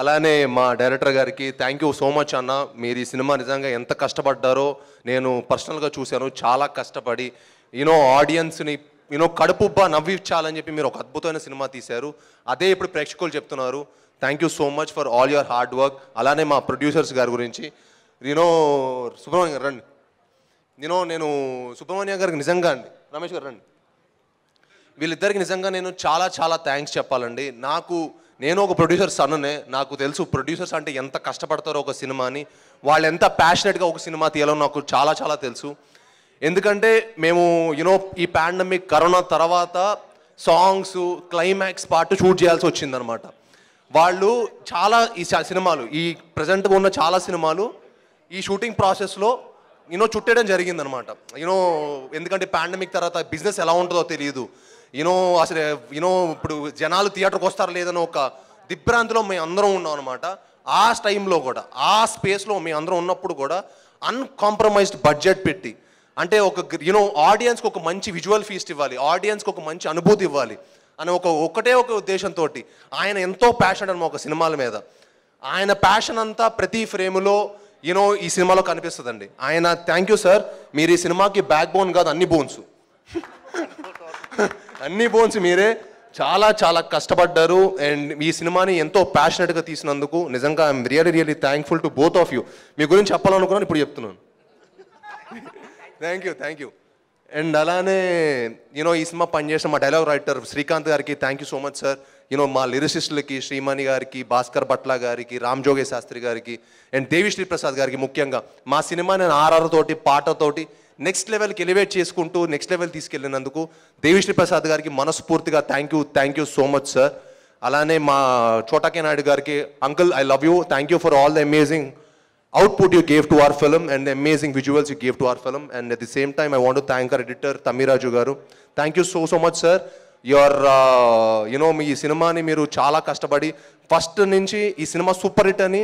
అలానే మా డైరెక్టర్ గారికి థ్యాంక్ యూ సో మచ్ అన్న మీరు ఈ సినిమా నిజంగా ఎంత కష్టపడ్డారో నేను పర్సనల్గా చూశాను చాలా కష్టపడి యూనో ఆడియన్స్ని యూనో కడుపుబ్బా నవ్వించాలని చెప్పి మీరు ఒక అద్భుతమైన సినిమా తీశారు అదే ఇప్పుడు ప్రేక్షకులు చెప్తున్నారు thank you so much for all your hard work అలానే మా ప్రొడ్యూసర్స్ గారి గురించి యూనో సుబ్రహ్మణ్యం గారు రండి నేను నేను సుబ్రహ్మణ్యం గారికి నిజంగా అండి రమేష్ గారు రండి వీళ్ళిద్దరికి నిజంగా నేను చాలా చాలా థ్యాంక్స్ చెప్పాలండి నాకు నేను ఒక ప్రొడ్యూసర్ సన్నే నాకు తెలుసు ప్రొడ్యూసర్స్ అంటే ఎంత కష్టపడతారో ఒక సినిమాని వాళ్ళు ఎంత ప్యాషనెట్గా ఒక సినిమా తీయాలో నాకు చాలా చాలా తెలుసు ఎందుకంటే మేము యునో ఈ పాండమిక్ కరోనా తర్వాత సాంగ్స్ క్లైమాక్స్ పాటు షూట్ చేయాల్సి వచ్చిందనమాట వాళ్ళు చాలా ఈ సినిమాలు ఈ ప్రజెంట్గా ఉన్న చాలా సినిమాలు ఈ షూటింగ్ ప్రాసెస్లో యూనో చుట్టేయడం జరిగిందనమాట యూనో ఎందుకంటే పాండమిక్ తర్వాత బిజినెస్ ఎలా ఉంటుందో తెలియదు యూనో అసలు యూనో ఇప్పుడు జనాలు థియేటర్కి వస్తారు లేదని ఒక దిగ్భ్రాంతిలో మేము అందరం ఉన్నాం అనమాట ఆ టైంలో కూడా ఆ స్పేస్లో మేము అందరం ఉన్నప్పుడు కూడా అన్కాంప్రమైజ్డ్ బడ్జెట్ పెట్టి అంటే ఒక యూనో ఆడియన్స్కి ఒక మంచి విజువల్ ఫీస్ట్ ఇవ్వాలి ఆడియన్స్కి ఒక మంచి అనుభూతి ఇవ్వాలి అనే ఒక ఒకటే ఒక ఉద్దేశంతో ఆయన ఎంతో ప్యాషన్ అనమా ఒక సినిమాల మీద ఆయన ప్యాషన్ అంతా ప్రతి ఫ్రేములో యూనో ఈ సినిమాలో కనిపిస్తుందండి ఆయన థ్యాంక్ యూ సార్ మీరు ఈ సినిమాకి బ్యాక్ బోన్ కాదు అన్ని బోన్స్ అన్ని బోన్స్ మీరే చాలా చాలా కష్టపడ్డారు అండ్ ఈ సినిమాని ఎంతో ప్యాషనెట్గా తీసినందుకు నిజంగా I'm really really thankful to both of you మీ గురించి చెప్పాలనుకున్నాను ఇప్పుడు చెప్తున్నాను thank you thank you and అలానే యూనో ఈ సినిమా పనిచేసిన మా డైలాగ్ రైటర్ శ్రీకాంత్ గారికి thank you so much sir you know మా లిరిసిస్టులకి శ్రీమణి గారికి భాస్కర్ భట్ల గారికి రామ్ జోగే శాస్త్రి గారికి అండ్ దేవిశ్రీ ప్రసాద్ గారికి ముఖ్యంగా మా సినిమా నేను ఆర్ఆర్ తోటి పాటతోటి నెక్స్ట్ లెవెల్కి ఎలివేట్ చేసుకుంటూ నెక్స్ట్ లెవెల్ తీసుకెళ్ళినందుకు దేవిశ్రీ ప్రసాద్ గారికి మనస్ఫూర్తిగా thank you thank you so much sir అలానే మా చోటాకే నాయుడు గారికి uncle I love you thank you for all the amazing output you gave to our film and amazing visuals you gave to our film and at the same time I want thank our editor Tammiraju గారు thank you so so much sir your you know మీ సినిమాని మీరు చాలా కష్టపడి first నుంచి ఈ cinema super hit అని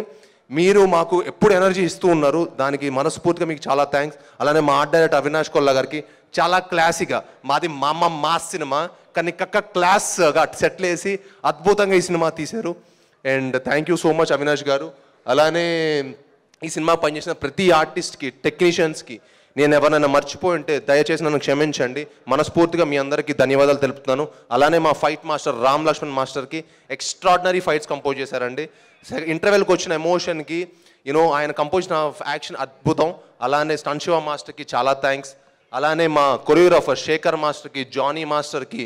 మీరు మాకు ఎప్పుడు ఎనర్జీ ఇస్తూ ఉన్నారు దానికి మనస్ఫూర్తిగా మీకు చాలా థ్యాంక్స్ అలానే మా ఆర్ట్ డైరెక్టర్ అవినాష్ కొల్లా గారికి చాలా క్లాసీగా మాది మా అమ్మ మా సినిమా కానీ కక్క క్లాస్గా సెటిల్ వేసి అద్భుతంగా ఈ సినిమా తీశారు and thank you so much Avinash గారు అలానే ఈ సినిమా పనిచేసిన ప్రతి ఆర్టిస్ట్కి టెక్నీషియన్స్కి నేను ఎవరైనా మర్చిపోయి ఉంటే దయచేసి నన్ను క్షమించండి మనస్ఫూర్తిగా మీ అందరికీ ధన్యవాదాలు తెలుపుతున్నాను అలానే మా ఫైట్ మాస్టర్ రామ్ లక్ష్మణ్ మాస్టర్కి ఎక్స్ట్రాడినరీ ఫైట్స్ కంపోజ్ చేశారండి ఇంటర్వెల్కి వచ్చిన ఎమోషన్కి యూనో ఆయన కంపోజ్ చేసిన యాక్షన్ అద్భుతం అలానే శివ మాస్టర్కి చాలా థ్యాంక్స్ అలానే మా కొరియోగ్రాఫర్ శేఖర్ మాస్టర్కి జానీ మాస్టర్కి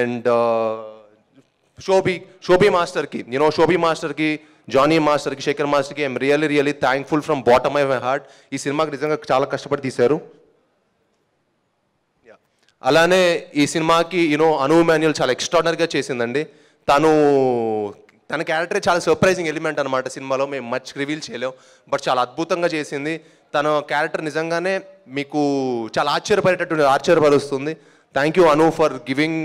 అండ్ షోభి షోభి మాస్టర్కి యూనో షోభి మాస్టర్కి జానీ మాస్టర్కి శేఖర్ మాస్టర్కి I'm really really thankful from bottom I my heart ఈ సినిమాకి నిజంగా చాలా కష్టపడి తీశారు అలానే ఈ సినిమాకి యూనో అను మాన్యుల్ చాలా ఎక్స్ట్రాడనరీగా చేసిందండి తను తన క్యారెక్టర్ చాలా సర్ప్రైజింగ్ ఎలిమెంట్ అనమాట సినిమాలో మేము మచ్ రివీల్ చేయలేం బట్ చాలా అద్భుతంగా చేసింది తన క్యారెక్టర్ నిజంగానే మీకు చాలా ఆశ్చర్యపడేటట్టు ఆశ్చర్యపరుస్తుంది thank you Anu for giving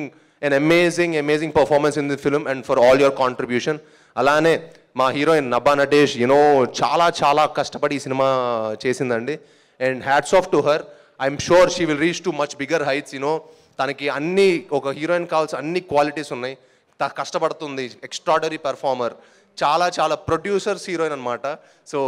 an amazing amazing performance in the film and for all your contribution అలానే మా హీరోయిన్ నబా నటేష్ యునో చాలా చాలా కష్టపడి ఈ సినిమా చేసిందండి and hats off to her I'm sure she will reach to much bigger heights you know తనకి అన్ని ఒక హీరోయిన్ కావాల్సిన అన్ని క్వాలిటీస్ ఉన్నాయి కష్టపడుతుంది ఎక్స్ట్రాడరీ పెర్ఫార్మర్ చాలా చాలా ప్రొడ్యూసర్స్ హీరోయిన్ అనమాట సో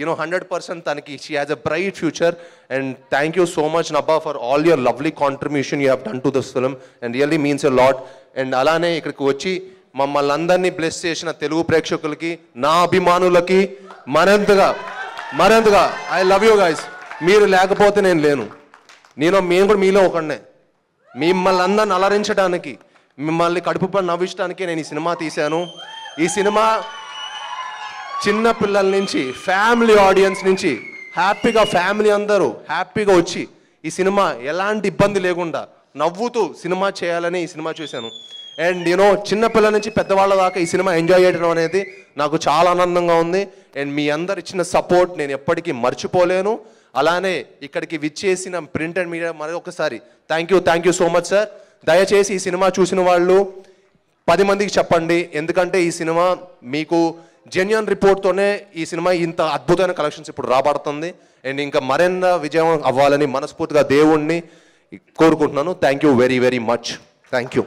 యూనో హండ్రెడ్ పర్సెంట్ తనకి she has a bright future and thank you so much Nabha for all your lovely contribution you have done to this film and really means a lot and అలానే ఇక్కడికి వచ్చి మమ్మల్ని అందరినీ bless చేసిన తెలుగు ప్రేక్షకులకి నా అభిమానులకి మరెంతగా మరెంతగా ఐ లవ్ యూ గాయస్ మీరు లేకపోతే నేను లేను నేను మేము కూడా మీలో ఒకనే మిమ్మల్ని అందరిని అలరించడానికి మిమ్మల్ని కడుపు పని నవ్విచ్చడానికి నేను ఈ సినిమా తీశాను ఈ సినిమా చిన్న పిల్లల నుంచి ఫ్యామిలీ ఆడియన్స్ నుంచి హ్యాపీగా ఫ్యామిలీ అందరూ హ్యాపీగా వచ్చి ఈ సినిమా ఎలాంటి ఇబ్బంది లేకుండా నవ్వుతూ సినిమా చేయాలని ఈ సినిమా చూశాను అండ్ యూనో చిన్నపిల్లల నుంచి పెద్దవాళ్ళ దాకా ఈ సినిమా ఎంజాయ్ చేయడం అనేది నాకు చాలా ఆనందంగా ఉంది అండ్ మీ అందరు ఇచ్చిన సపోర్ట్ నేను ఎప్పటికీ మర్చిపోలేను అలానే ఇక్కడికి విచ్చేసిన ప్రింట్ అండ్ మీడియా మరి ఒకసారి thank you thank you so much sir దయచేసి ఈ సినిమా చూసిన వాళ్ళు పది మందికి చెప్పండి ఎందుకంటే ఈ సినిమా మీకు జెన్యున్ రిపోర్ట్తోనే ఈ సినిమా ఇంత అద్భుతమైన కలెక్షన్స్ ఇప్పుడు రాబడుతుంది అండ్ ఇంకా మరెన్న విజయం అవ్వాలని మనస్ఫూర్తిగా దేవుణ్ణి కోరుకుంటున్నాను thank you very very much thank you